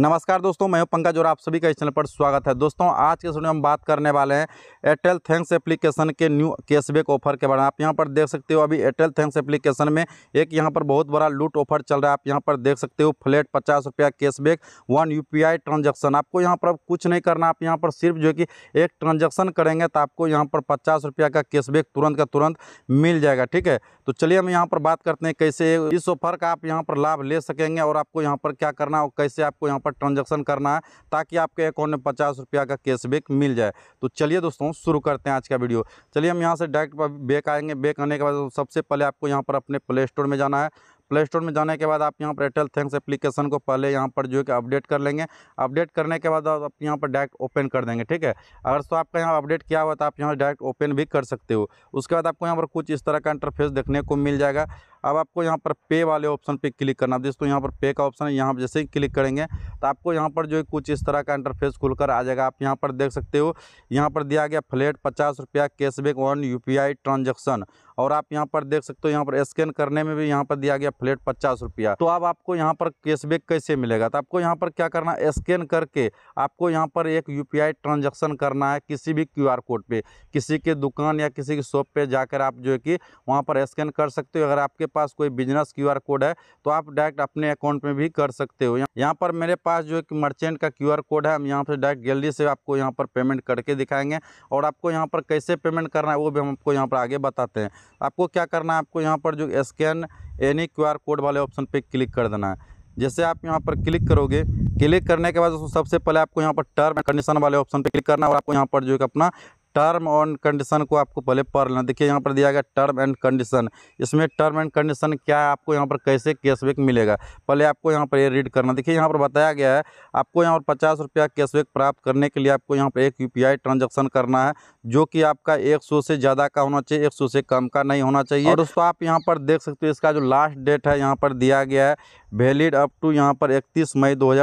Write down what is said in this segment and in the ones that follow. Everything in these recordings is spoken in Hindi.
नमस्कार दोस्तों मैं हूं पंकज और आप सभी का इस चैनल पर स्वागत है दोस्तों आज के वीडियो में हम बात करने वाले हैं एयरटेल थैंक्स एप्लीकेशन के न्यू कैशबैक ऑफर के बारे में आप यहां पर देख सकते हो अभी एयरटेल थैंक्स एप्लीकेशन में एक यहां पर बहुत बड़ा लूट ऑफर चल रहा है आप यहां पर देख सकते हो फ्लैट पचास रुपया कैशबैक वन यू ट्रांजेक्शन आपको यहाँ पर कुछ नहीं करना आप यहाँ पर सिर्फ जो कि एक ट्रांजेक्शन करेंगे तो आपको यहाँ पर पचास का कैशबैक तुरंत का तुरंत मिल जाएगा ठीक है तो चलिए हम यहाँ पर बात करते हैं कैसे इस ऑफर का आप यहाँ पर लाभ ले सकेंगे और आपको यहाँ पर क्या करना और कैसे आपको यहाँ पर ट्रांजेक्शन करना है ताकि आपके अकाउंट में पचास रुपया का कैशबैक मिल जाए तो चलिए दोस्तों शुरू करते हैं आज का वीडियो चलिए हम यहाँ से डायरेक्ट बैक आएंगे बैक आने के बाद सबसे पहले आपको यहाँ पर अपने प्ले स्टोर में जाना है प्ले स्टोर में जाने के बाद आप यहाँ पर एयरटेल थैंक्स एप्लीकेशन को पहले यहाँ पर जो है कि अपडेट कर लेंगे अपडेट करने के बाद आप यहाँ पर डायरेक्ट ओपन कर देंगे ठीक है अगर तो आपका यहाँ अपडेट किया हुआ तो आप यहाँ डायरेक्ट ओपन भी कर सकते हो उसके बाद आपको यहाँ पर कुछ इस तरह का इंटरफेस देखने को मिल जाएगा अब आपको यहाँ पर पे वाले ऑप्शन पे क्लिक करना है दोस्तों यहाँ पर पे का ऑप्शन है यहाँ पर जैसे ही क्लिक करेंगे तो आपको यहाँ पर जो है कुछ इस तरह का इंटरफेस खुलकर आ जाएगा आप यहाँ पर देख सकते हो यहाँ पर दिया गया फ्लेट पचास रुपया कैशबैक ऑन यू ट्रांजेक्शन और आप यहाँ पर देख सकते हो यहाँ पर स्कैन करने में भी यहाँ पर दिया गया फ्लेट पचास रुपया तो अब आपको यहाँ पर कैशबैक कैसे मिलेगा तो आपको यहाँ पर क्या करना है स्कैन करके आपको यहाँ पर एक यू ट्रांजेक्शन करना है किसी भी क्यू कोड पर किसी के दुकान या किसी की शॉप पर जाकर आप जो है कि वहाँ पर स्कैन कर सकते हो अगर आपके पास कोई बिजनेस क्यूआर कोड है तो आप डायरेक्ट अपने अकाउंट में भी कर सकते हो यहाँ पर मेरे पास जो एक मर्चेंट का क्यूआर कोड है हम यहाँ पर डायरेक्ट गैलरी से आपको यहाँ पर पेमेंट करके दिखाएंगे और आपको यहाँ पर कैसे पेमेंट करना है वो भी हम आपको यहाँ पर आगे बताते हैं आपको क्या करना है आपको यहाँ पर जो स्कैन एनी क्यू कोड वाले ऑप्शन पर क्लिक कर देना है जैसे आप यहाँ पर क्लिक करोगे क्लिक करने के बाद सबसे पहले आपको यहाँ पर टर्म कंडीशन वाले ऑप्शन पर क्लिक करना है और आपको यहाँ पर जो है अपना टर्म और कंडीशन को आपको पहले पढ़ लेना देखिए यहाँ पर दिया गया टर्म एंड कंडीशन इसमें टर्म एंड कंडीशन क्या है आपको यहाँ पर कैसे कैशबैक मिलेगा पहले आपको यहाँ पर ये रीड करना देखिए यहाँ पर बताया गया है आपको यहाँ पर पचास रुपया कैशबैक प्राप्त करने के लिए आपको यहाँ पर एक यू ट्रांजेक्शन करना है जो कि आपका एक सौ से ज़्यादा का होना चाहिए एक सौ से कम का नहीं होना चाहिए और दोस्तों आप यहाँ पर देख सकते हो इसका जो लास्ट डेट है यहाँ पर दिया गया है वैलिड अप टू यहाँ पर इकतीस मई दो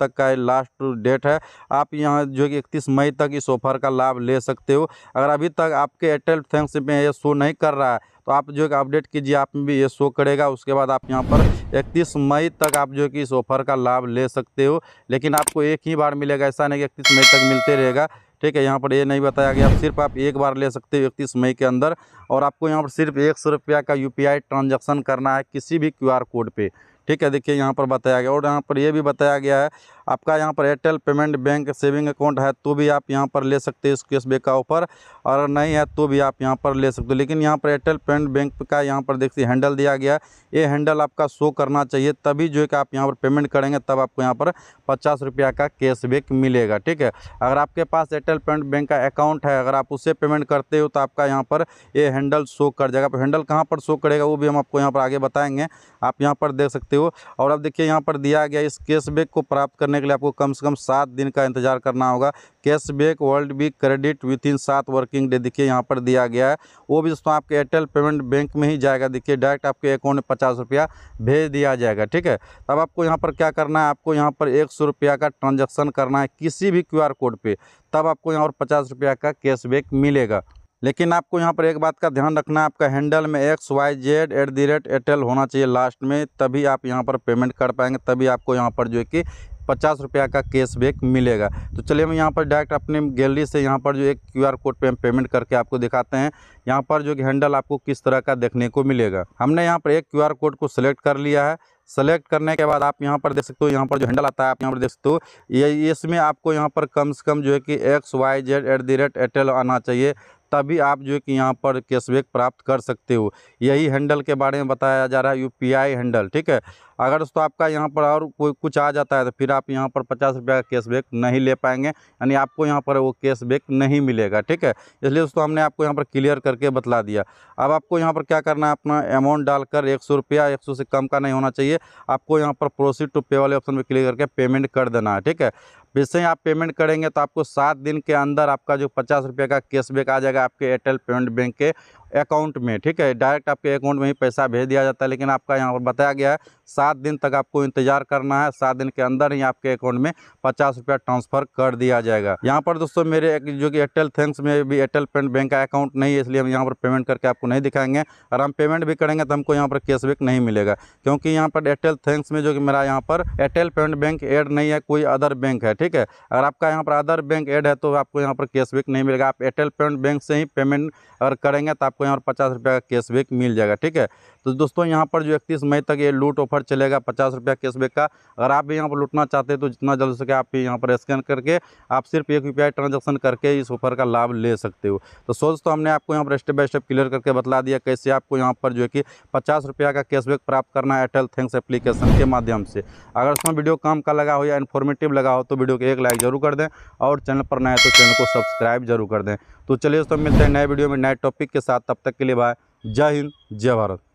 तक का लास्ट डेट है आप यहाँ जो कि इकतीस मई तक इस ऑफर का लाभ ले सकते सकते हो अगर अभी तक आपके एयरटेल थैंक्स में ये शो नहीं कर रहा है तो आप जो है अपडेट कीजिए आप में भी ये शो करेगा उसके बाद आप यहाँ पर 31 मई तक आप जो कि इस ऑफर का लाभ ले सकते हो लेकिन आपको एक ही बार मिलेगा ऐसा नहीं कि इकतीस मई तक मिलते रहेगा ठीक है यहाँ पर ये नहीं बताया गया सिर्फ आप एक बार ले सकते हो इकतीस मई के अंदर और आपको यहाँ पर सिर्फ एक सौ रुपया का यू ट्रांजेक्शन करना है किसी भी क्यू कोड पर ठीक है देखिए यहाँ पर बताया गया और यहाँ पर ये भी बताया गया है आपका यहाँ पर Airtel payment bank saving account है तो भी आप यहाँ पर ले सकते हैं इस कैशबैक का ऑफर और नहीं है तो भी आप यहाँ पर ले सकते हो लेकिन यहाँ पर एयरटेल पेमेंट बैंक का यहाँ पर देखिए हैंडल दिया गया ये हैंडल आपका शो करना चाहिए तभी जो है कि आप यहाँ पर पेमेंट करेंगे तब आपको यहाँ पर पचास रुपया का कैशबैक मिलेगा ठीक है अगर आपके पास एयरटेल पेमेंट बैंक का अकाउंट है अगर आप उससे पेमेंट करते हो तो आपका यहाँ पर ये हैंडल शो कर जाएगा हैंडल कहाँ पर शो करेगा वो भी हम आपको यहाँ पर आगे बताएँगे आप यहाँ पर देख सकते सकते हो और अब देखिए यहाँ पर दिया गया इस कैशबैक को प्राप्त करने के लिए आपको कम से कम सात दिन का इंतजार करना होगा cashback world be credit within सात वर्किंग डे देखिए यहाँ पर दिया गया है वो भी दोस्तों आपके एयरटेल पेमेंट बैंक में ही जाएगा देखिए डायरेक्ट आपके अकाउंट में पचास रुपया भेज दिया जाएगा ठीक है तब आपको यहाँ पर क्या करना है आपको यहाँ पर एक सौ रुपया का ट्रांजेक्शन करना है किसी भी क्यू कोड पर तब आपको यहाँ पर पचास रुपया का कैशबैक मिलेगा लेकिन आपको यहाँ पर एक बात का ध्यान रखना है आपका हैंडल में X Y Z at the rate Airtel होना चाहिए लास्ट में तभी आप यहाँ पर पेमेंट कर पाएंगे तभी आपको यहाँ पर जो है कि पचास रुपया का कैशबैक मिलेगा तो चलिए हम यहाँ पर डायरेक्ट अपने गैलरी से यहाँ पर जो एक आर कोड पे हम पेमेंट करके आपको दिखाते हैं यहाँ पर जो कि हैंडल आपको किस तरह का देखने को मिलेगा हमने यहाँ पर एक आर कोड को सिलेक्ट कर लिया है सेलेक्ट करने के बाद आप यहाँ पर देख सकते हो यहाँ पर जो हैंडल आता है आप यहाँ पर देख सकते हो ये इसमें आपको यहाँ पर कम से कम जो है कि X Y Z at the rate Airtel आना चाहिए तभी आप जो है कि यहाँ पर कैशबैक प्राप्त कर सकते हो यही हैंडल के बारे में बताया जा रहा है यूपीआई हैंडल ठीक है अगर दोस्तों आपका यहाँ पर और कोई कुछ आ जाता है तो फिर आप यहाँ पर पचास रुपये का कैशबैक नहीं ले पाएंगे यानी आपको यहाँ पर वो कैशबैक नहीं मिलेगा ठीक है इसलिए दोस्तों हमने आपको यहाँ पर क्लियर करके बतला दिया अब आपको यहाँ पर क्या करना है अपना अमाउंट डालकर एक सौ रुपया एक सौ से कम का नहीं होना चाहिए आपको यहाँ पर प्रोसीड टू पे वाले ऑप्शन पर क्लियर करके पेमेंट कर देना है ठीक है वैसे ही आप पेमेंट करेंगे तो आपको सात दिन के अंदर आपका जो पचास रुपये का कैशबैक आ जाएगा आपके एयरटेल पेमेंट बैंक के अकाउंट में ठीक है डायरेक्ट आपके अकाउंट में ही पैसा भेज दिया जाता है लेकिन आपका यहाँ पर बताया गया है सात दिन तक आपको इंतजार करना है सात दिन के अंदर ही आपके अकाउंट में पचास रुपया ट्रांसफ़र कर दिया जाएगा यहाँ पर दोस्तों मेरे एक जो कि एयरटेल थैंक्स में भी एयरटेल पेमेंट बैंक का अकाउंट नहीं है इसलिए हम यहाँ पर पेमेंट करके आपको नहीं दिखाएंगे और हम पेमेंट भी करेंगे तो हमको यहाँ पर कैशबैक नहीं मिलेगा क्योंकि यहाँ पर एयरटेल थैंक्स में जो कि मेरा यहाँ पर एयरटेल पेमेंट बैंक एड नहीं है कोई अदर बैंक है ठीक है अगर आपका यहाँ पर अदर बैंक एड है तो आपको यहाँ पर कैशबैक नहीं मिलेगा आप एयरटेल पेमेंट बैंक से ही पेमेंट अगर करेंगे तो आपको आपको यहाँ पर पचास रुपये का कैशबैक मिल जाएगा ठीक है तो दोस्तों यहाँ पर जो इकतीस मई तक ये लूट ऑफर चलेगा पचास रुपया कैशबैक का अगर आप भी यहाँ पर लूटना चाहते हैं तो जितना जल्द सके आप यहाँ पर स्कैन करके आप सिर्फ एक यू ट्रांजेक्शन करके इस ऑफर का लाभ ले सकते हो तो सो दोस्तों हमने आपको यहाँ पर स्टेप बाय स्टेप क्लियर करके बता दिया कैसे आपको यहाँ पर जो है कि पचास का कैशबैक प्राप्त करना है एयरटेल थैंक्स एप्लीकेशन के माध्यम से अगर उसमें वीडियो काम का लगा हो या इन्फॉर्मेटिव लगा हो तो वीडियो को एक लाइक जरूर कर दें और चैनल पर नए तो चैनल को सब्सक्राइब जरूर कर दें तो चलिए दोस्तों मिलते हैं नए वीडियो में नए टॉपिक के साथ तब तक के लिए बाय जय हिंद जय भारत